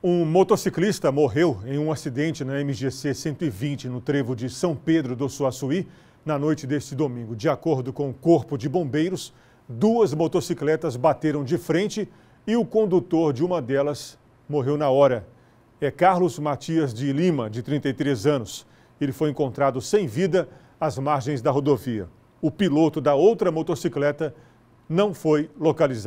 Um motociclista morreu em um acidente na MGC 120, no trevo de São Pedro do Suaçuí, na noite deste domingo. De acordo com o Corpo de Bombeiros, duas motocicletas bateram de frente e o condutor de uma delas morreu na hora. É Carlos Matias de Lima, de 33 anos. Ele foi encontrado sem vida às margens da rodovia. O piloto da outra motocicleta não foi localizado.